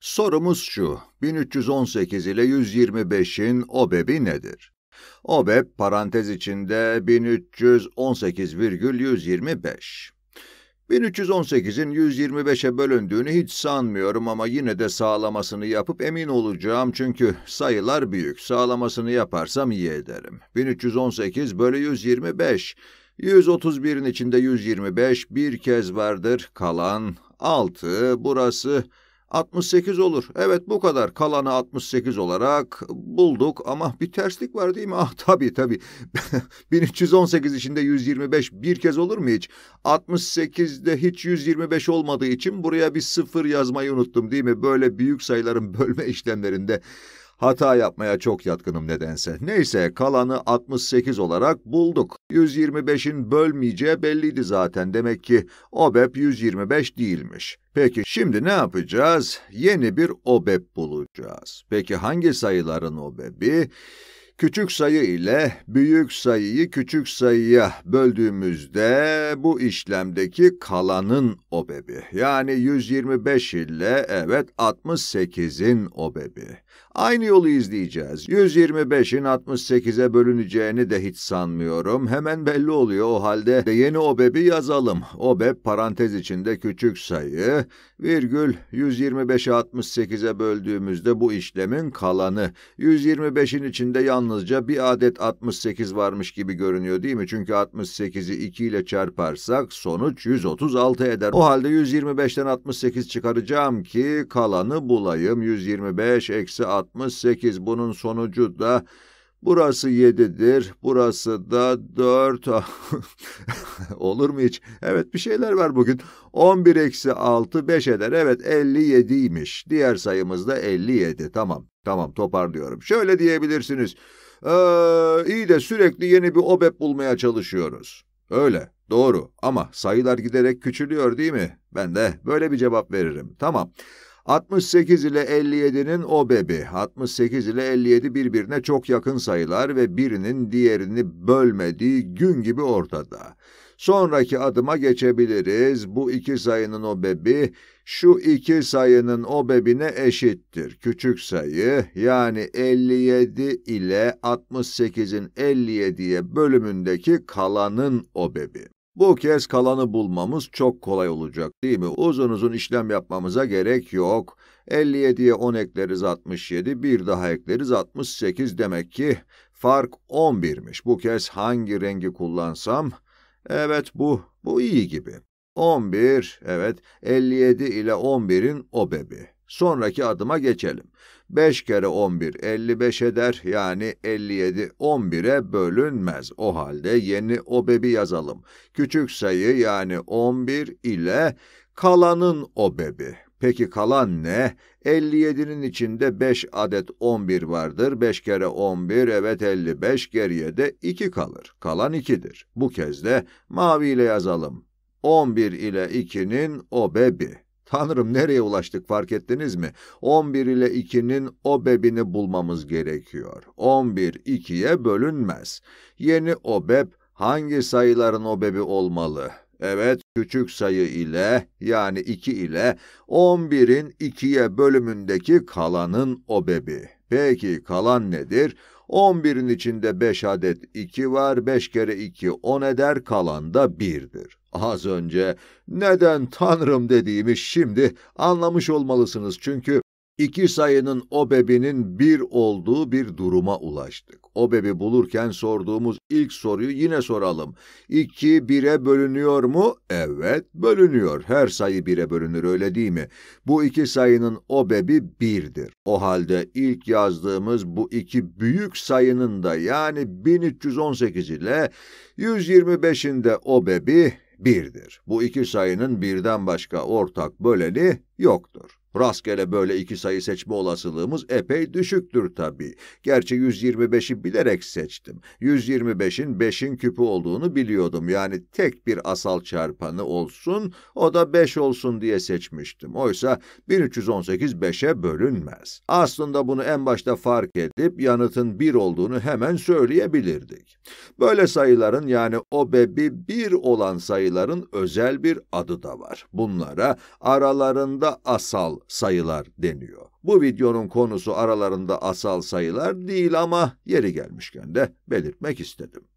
Sorumuz şu, 1318 ile 125'in OBEB'i nedir? OBEB parantez içinde 1318,125. 1318'in 125'e bölündüğünü hiç sanmıyorum ama yine de sağlamasını yapıp emin olacağım çünkü sayılar büyük. Sağlamasını yaparsam iyi ederim. 1318 bölü 125. 131'in içinde 125 bir kez vardır. Kalan 6. Burası 68 olur. Evet bu kadar. Kalanı 68 olarak bulduk ama bir terslik var değil mi? Ah tabii tabii. 1318 içinde 125 bir kez olur mu hiç? 68'de hiç 125 olmadığı için buraya bir sıfır yazmayı unuttum değil mi? Böyle büyük sayıların bölme işlemlerinde. Hata yapmaya çok yatkınım nedense. Neyse kalanı 68 olarak bulduk. 125'in bölmeyeceği belliydi zaten. Demek ki OBEP 125 değilmiş. Peki şimdi ne yapacağız? Yeni bir OBEP bulacağız. Peki hangi sayıların OBEP'i? Küçük sayı ile büyük sayıyı küçük sayıya böldüğümüzde bu işlemdeki kalanın obebi. Yani 125 ile evet 68'in obebi. Aynı yolu izleyeceğiz. 125'in 68'e bölüneceğini de hiç sanmıyorum. Hemen belli oluyor o halde. De yeni OBEB'i yazalım. OBEB parantez içinde küçük sayı, virgül 125'i 68'e böldüğümüzde bu işlemin kalanı. 125'in içinde yalnızca bir adet 68 varmış gibi görünüyor değil mi? Çünkü 68'i 2 ile çarparsak sonuç 136 eder. O halde 125'ten 68 çıkaracağım ki kalanı bulayım. 125 eksi 68. Bunun sonucu da burası 7'dir, burası da 4. Olur mu hiç? Evet bir şeyler var bugün. 11 eksi 6 5 eder. Evet 57'ymiş. Diğer sayımız da 57. Tamam, tamam toparlıyorum. Şöyle diyebilirsiniz. Ee, iyi de sürekli yeni bir OBEP bulmaya çalışıyoruz. Öyle, doğru ama sayılar giderek küçülüyor değil mi? Ben de böyle bir cevap veririm. Tamam. 68 ile 57'nin obebi, 68 ile 57 birbirine çok yakın sayılar ve birinin diğerini bölmediği gün gibi ortada. Sonraki adıma geçebiliriz. Bu iki sayının obebi, şu iki sayının obebine eşittir. Küçük sayı yani 57 ile 68'in 57'ye bölümündeki kalanın obebi. Bu kez kalanı bulmamız çok kolay olacak değil mi? Uzun uzun işlem yapmamıza gerek yok. 57'ye 10 ekleriz 67, bir daha ekleriz 68 demek ki fark 11'miş. Bu kez hangi rengi kullansam? Evet bu, bu iyi gibi. 11, evet 57 ile 11'in obebi. Sonraki adıma geçelim. 5 kere 11 55 eder yani 57 11'e bölünmez. O halde yeni obebi yazalım. Küçük sayı yani 11 ile kalanın obebi. Peki kalan ne? 57'nin içinde 5 adet 11 vardır. 5 kere 11 evet 55 geriye de 2 kalır. Kalan 2'dir. Bu kez de mavi ile yazalım. 11 ile 2'nin obebi. Tanrım nereye ulaştık fark ettiniz mi? 11 ile 2'nin bebini bulmamız gerekiyor. 11 2'ye bölünmez. Yeni o OBEB hangi sayıların o bebi olmalı? Evet, küçük sayı ile yani 2 ile 11'in 2'ye bölümündeki kalanın o bebi. Peki kalan nedir? 11'in içinde 5 adet 2 var, 5 kere 2 10 eder, kalan da 1'dir. Az önce neden tanrım dediğimi şimdi anlamış olmalısınız çünkü iki sayının obebinin bir olduğu bir duruma ulaştık. Obebi bulurken sorduğumuz ilk soruyu yine soralım. 2 bire bölünüyor mu? Evet bölünüyor. Her sayı bire bölünür öyle değil mi? Bu iki sayının obebi birdir. O halde ilk yazdığımız bu iki büyük sayının da yani 1318 ile 125'inde de obebi birdir. Bu iki sayının birden başka ortak böleni yoktur. Rastgele böyle iki sayı seçme olasılığımız epey düşüktür tabii. Gerçi 125'i bilerek seçtim. 125'in 5'in küpü olduğunu biliyordum. Yani tek bir asal çarpanı olsun, o da 5 olsun diye seçmiştim. Oysa 1318 5'e bölünmez. Aslında bunu en başta fark edip yanıtın 1 olduğunu hemen söyleyebilirdik. Böyle sayıların yani o bebi 1 olan sayıların özel bir adı da var. Bunlara aralarında asal sayılar deniyor. Bu videonun konusu aralarında asal sayılar değil ama yeri gelmişken de belirtmek istedim.